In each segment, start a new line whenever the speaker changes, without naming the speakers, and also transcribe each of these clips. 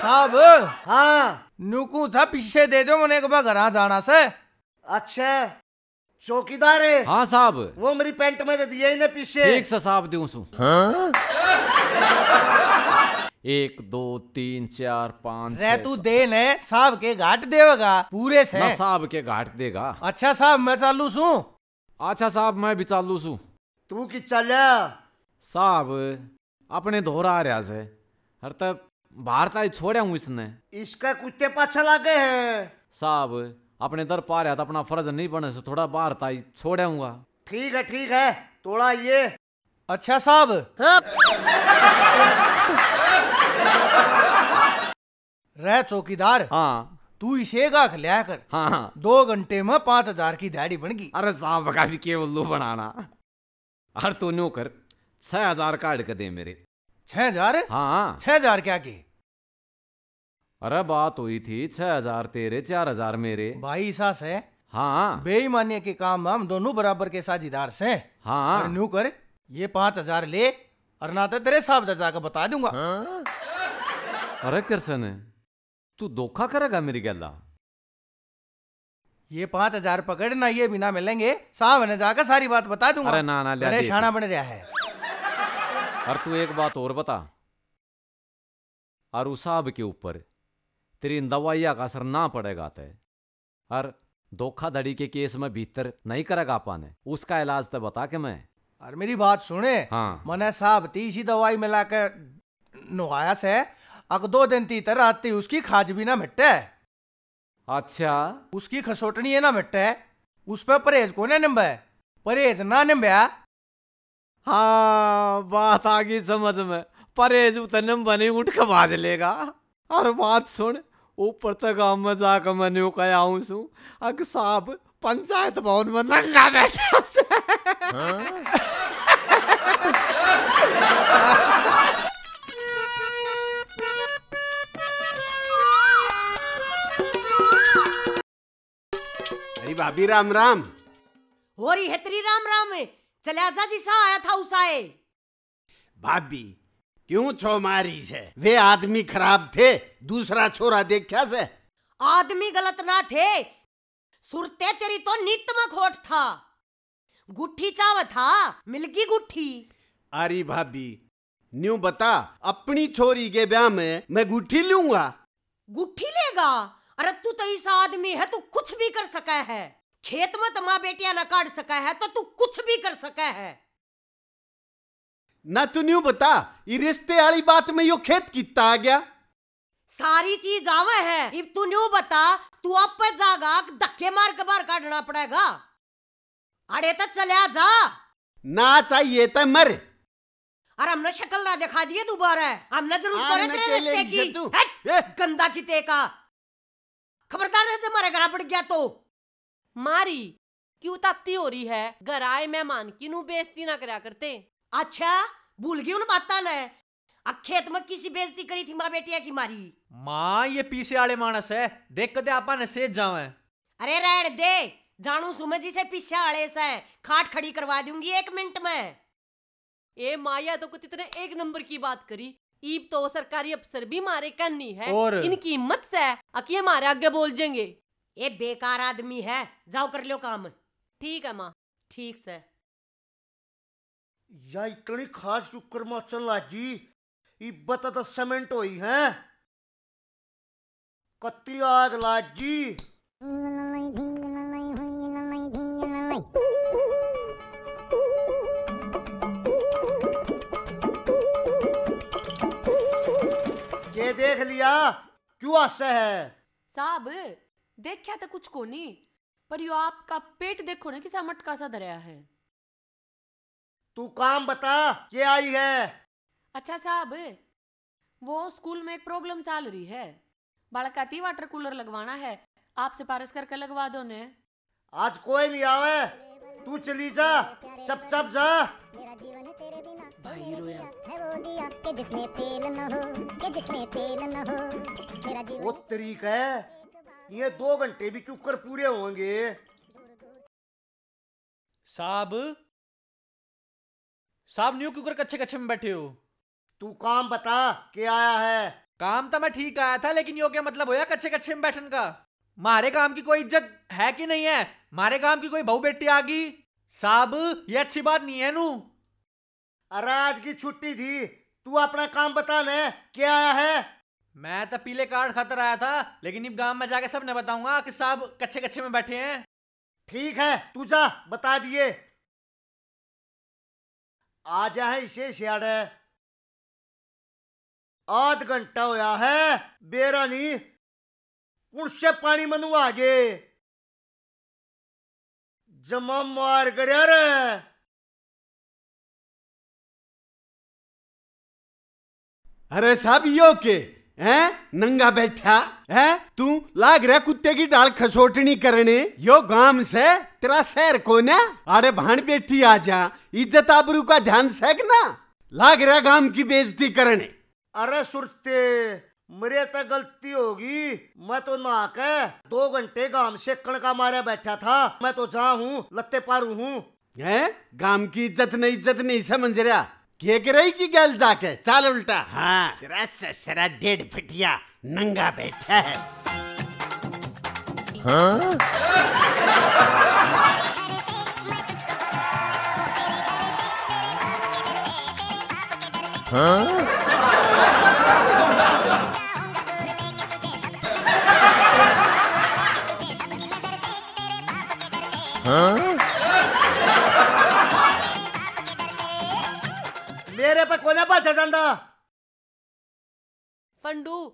साहब हाँ नुकू था पीछे दे दो मैंने
एक घर जाना से अच्छा चौकीदार है हाँ साहब वो मेरी पेंट में दे तो दिए ही ना पीछे एक सा साहब दू सू हाँ? एक दो तीन चार पाँच रे तू
दे ने साहब के घाट देगा
पूरे से साहब के घाट देगा अच्छा साहब मैं चालू सू अच्छा साहब मैं भी चालू सू तू की चल साहब अपने दोहरा आ रहा से हर तब भारत आई छोड़ा हूँ इसने
इसका कुत्ते पाछा लागे है
साहब अपने दर पा रहा था अपना फर्ज नहीं बने से तो थोड़ा भारत आई छोड़ा हूँ
ठीक है ठीक है थोड़ा ये
अच्छा साहब
रह चौकीदार हाँ तू इसे गाख लिया कर हाँ, हाँ। दो घंटे में पांच हजार की दिहाड़ी बन गई अरे साहब का भी केवल लू बनाना
हर तो नो कर छह हजार काट कर दे मेरे छह हजार हाँ छह हजार क्या की अरे बात हुई थी छह हजार तेरे चार हजार मेरे
भाई सास है हाँ बेईमानी के काम हम दोनों बराबर के साझेदार से हाँ न्यू कर ये पांच हजार ले और ना तो तेरे साहब चाचा का बता दूंगा हाँ?
अरे कृष्ण तू धोखा करेगा मेरी गला
ये पांच हजार पकड़ ना ये बिना मिलेंगे साहब ने जाकर सारी बात बता दूंगा अरे ना ना ले बने रहा है
और तू एक बात और बता और साहब के ऊपर तेरी दवाइया का असर ना पड़ेगा तय और धोखाधड़ी के केस में भीतर नहीं करेगा आपा ने उसका इलाज तो बता के मैं
अरे मेरी बात सुने हाँ मने साहब तीसरी दवाई मिला के नुहाया से अक दो दिन ती तर आती उसकी खाज भी ना मिट्टे अच्छा उसकी खसोटनी है ना मिट्टे उस पर परहेज को ना निम्बे परहेज ना निम्बे
हाँ अब बात आ गई समझ में परहेज उतनम बने उठ के बाज लेगा और बात सुन ऊपर तक हम जाकर न्यू कह आऊँ सू अक साहब पंचायत भवन में नंगा बैठा से
अरे भाभी राम राम
हो रही है तेरी राम राम है चले आजा जी सा आया था उस आए
भाभी क्यों छो मारी से वे आदमी खराब थे दूसरा छोरा देखा से
आदमी गलत ना थे सुरते तेरी तो नित में खोट था गुठी चाव था मिलगी गुठी
अरे भाभी न्यू बता अपनी छोरी के ब्याह में मैं गुठी लूंगा
गुठी लेगा अरे तू तो ऐसा आदमी है तू कुछ भी कर सका है खेत में तो माँ बेटिया न काट सका है तो तू कुछ भी कर सका है
ना तू न्यू बता ये रिश्ते वाली बात में यो खेत कितना आ गया
सारी चीज आवे है इब तू न्यू बता तू अब पे जागा धक्के मार के बार काटना पड़ेगा अरे तो चलिया जा
ना चाहिए तो मर
अरे हमने शक्ल ना दिखा दिए दोबारा हमने जरूर करे हाँ, तेरे रिश्ते
की गंदा किते का खबरदार है जब हमारे घर पड़ गया तो मारी क्यों तत्ती हो रही है घर आए मेहमान किनू बेइज्जती ना करा करते अच्छा भूल गई उन बात ने खेत में किसी
बेजती करी थी माँ बेटिया की मारी
माँ ये पीछे आड़े मानस है देख कदे आपा ने सेज जावे
अरे रेड दे जानू सुमे जी से पीछे आड़े से खाट खड़ी करवा दूंगी
एक मिनट में ए माया तो कुछ इतने एक नंबर की बात करी ईब तो सरकारी अफसर भी मारे करनी है और इनकी हिम्मत से अकी हमारे आगे बोल जेंगे ये बेकार आदमी है जाओ कर लो काम ठीक है माँ ठीक से
या इतनी खास कुकर मचन लागी इब्बत तो सीमेंट हुई है कत्ती आग लागी ये देख लिया क्यों आशा है
साहब देखा तो कुछ को नहीं पर यो आपका पेट देखो ना किसा मटका सा धरया है
तू काम बता ये आई है
अच्छा साहब वो स्कूल में एक प्रॉब्लम चल रही है बालका ती वाटर कूलर लगवाना है आप सिफारिश करके लगवा दो ने
आज कोई नहीं आवे तू चली जा चप चप जा वो तरीक है ये दो घंटे भी क्यों कर पूरे होंगे साहब साहब न्यू क्यों कर कच्चे कच्चे में बैठे हो तू काम बता के आया है काम तो मैं ठीक आया था लेकिन यो क्या मतलब होया कच्चे कच्चे में बैठन का मारे काम की कोई इज्जत है कि नहीं है मारे काम की कोई बहू बेटी आ गई साहब ये अच्छी बात नहीं है नू अरे आज की छुट्टी थी तू अपना काम बता ले क्या आया है मैं तो पीले कार्ड खातर आया था लेकिन इब गांव में जाके सबने बताऊंगा कि साहब कच्चे कच्चे में बैठे हैं ठीक है तू जा बता दिए आ जाए इसे सियाड़े आध घंटा होया है बेरा नहीं पुणसे पानी मनु आ गए जमा मार कर यार अरे साहब
यो के हैं नंगा बैठा है तू लाग रहा कुत्ते की डाल खसोटनी करने यो गांव से तेरा शहर को ना अरे भाण बेटी जा इज्जत आबरू का ध्यान सेक ना लाग रहा गांव की बेजती करने
अरे सुरते मेरे पे तो गलती होगी मैं तो ना के दो घंटे
गांव से कणका मारे बैठा था मैं तो जा हूँ लत्ते पारू हूँ है गांव की इज्जत नहीं इज्जत नहीं समझ रहा के रही की गल जाके चाल उल्टा हाँ तेरा ससरा डेढ़ फटिया नंगा बैठा है हाँ? मेरे पे
कोने बचा जाता
फंडू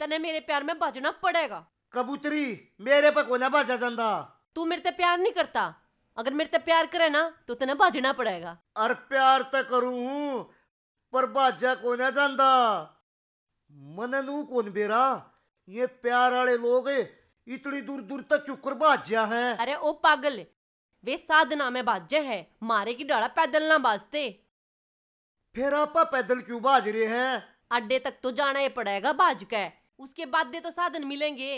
तने मेरे प्यार में बजना पड़ेगा कबूतरी मेरे पे कोने भाजा जाता तू मेरे ते प्यार नहीं करता अगर मेरे ते प्यार करे ना तो तने बजना पड़ेगा
अरे प्यार तो करूं पर बाजा को जाता मननू कौन बेरा ये प्यार वाले लोग इतनी दूर दूर तक क्यों कर है
अरे ओ पागल वे साधना में भाज्य है मारे की डाला पैदल ना भाजते फिर आपा पैदल क्यों भाज रहे हैं अड्डे तक तो जाना ही पड़ेगा भाज के उसके बाद तो साधन मिलेंगे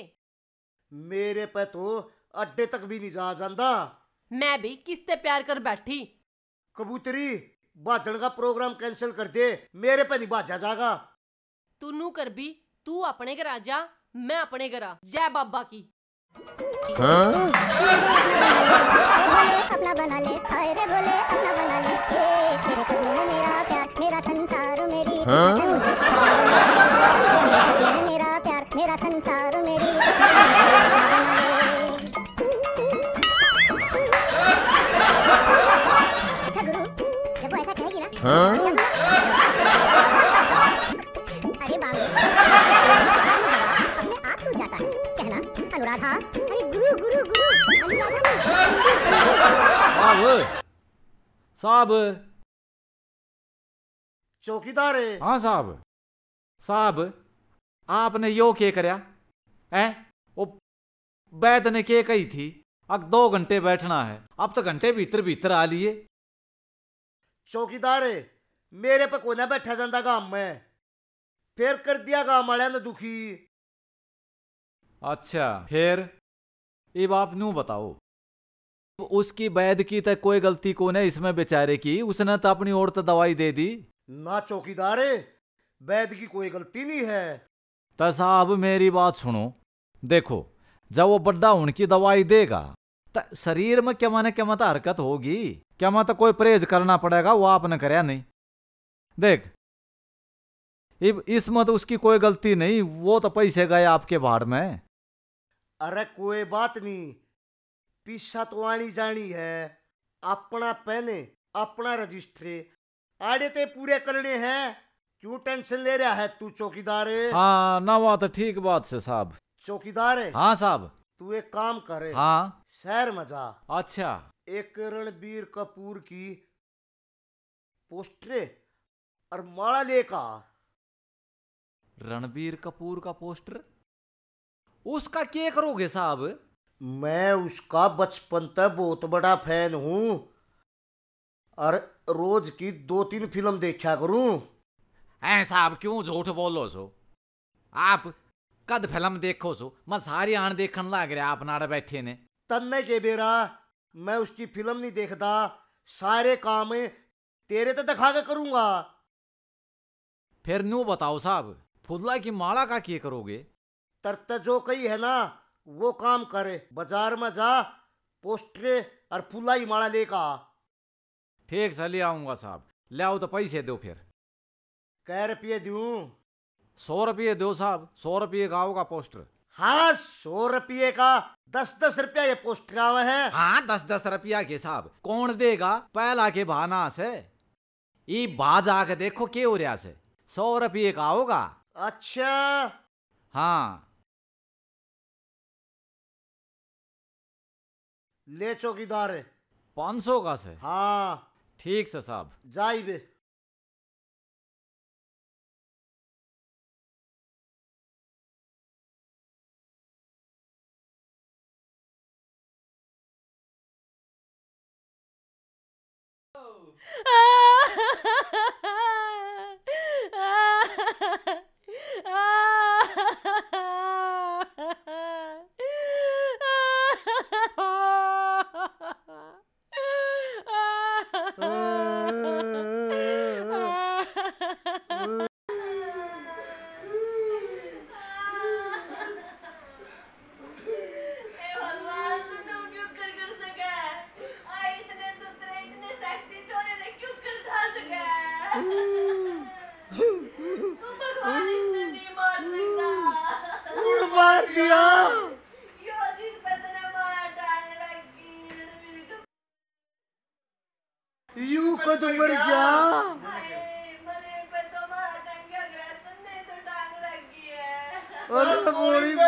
मेरे पे तो अड्डे तक भी नहीं जा जाता मैं भी किससे प्यार कर बैठी कबूतरी भाजण का प्रोग्राम कैंसिल कर दे मेरे पे नहीं भाजा जागा
तू नू कर भी तू अपने घर आ जा मैं अपने घर आ जय बाबा की
हाँ? अपना बना ले हाय रे बोले अपना बना ले ए, तेरे मेरा प्यार मेरा संसार मेरी हाँ? मेरा प्यार मेरा संसार मेरी
साहब चौकीदार है हाँ साहब साहब आपने यो के करया है वो बैद ने के कही थी अब दो घंटे बैठना है अब तो घंटे भीतर भीतर आ लिए
चौकीदार मेरे पे कोने बैठा जाता काम में फिर कर दिया काम वाले ने दुखी
अच्छा फिर ये बाप नू बताओ उसकी वैद की तक तो कोई गलती को नहीं इसमें बेचारे की उसने तो अपनी और तो दवाई दे दी
ना चौकीदारे वैद की कोई गलती नहीं है
तो साहब मेरी बात सुनो देखो जब वो बड्डा उनकी दवाई देगा तो शरीर में क्या माने क्या मत हरकत होगी क्या मत कोई परहेज करना पड़ेगा वो आपने कराया नहीं देख इसमें तो उसकी कोई गलती नहीं वो तो पैसे गए आपके भाड़ में
अरे कोई बात नहीं पीसा तो आनी जानी है अपना पहने अपना रजिस्ट्रे आड़े ते पूरे करने हैं क्यों टेंशन ले रहा है तू चौकीदार
हाँ ना बात ठीक बात से साहब
चौकीदार हाँ साहब तू एक काम करे हाँ शहर मजा अच्छा एक रणबीर कपूर की पोस्टरे और माला लेका रणबीर कपूर का पोस्टर उसका क्या करोगे साहब मैं उसका बचपन तक बहुत बड़ा फैन हूँ और रोज की दो तीन फिल्म देखा करूँ
ऐसा साहब क्यों झूठ बोलो सो आप कद फिल्म देखो सो मैं सारी आन देखने लग रहा आप नाड़ बैठे ने
तन्ने के बेरा मैं उसकी फिल्म नहीं देखता सारे काम तेरे तो दिखा के करूंगा
फिर नू बताओ साहब
फुदला की माला का किए करोगे तर जो कही है ना वो काम करे बाजार में जा पोस्टरे और पुलाई माड़ा ले का ठीक सा ले आऊंगा साहब ले आओ तो पैसे दो फिर कै रुपये दू
सौ रुपये दो साहब सौ रुपये का होगा पोस्टर हाँ सौ रुपये का दस दस रुपया ये पोस्टर आवे है हाँ दस दस रुपया के साहब कौन देगा पहला के भाना से ये बाज आके देखो के हो रहा से सौ रुपये का होगा
अच्छा हाँ ले चौकीदार है पांच सौ का से हाँ ठीक से साहब जाइबे Ah!
ਉਹ ਮੂਲੀ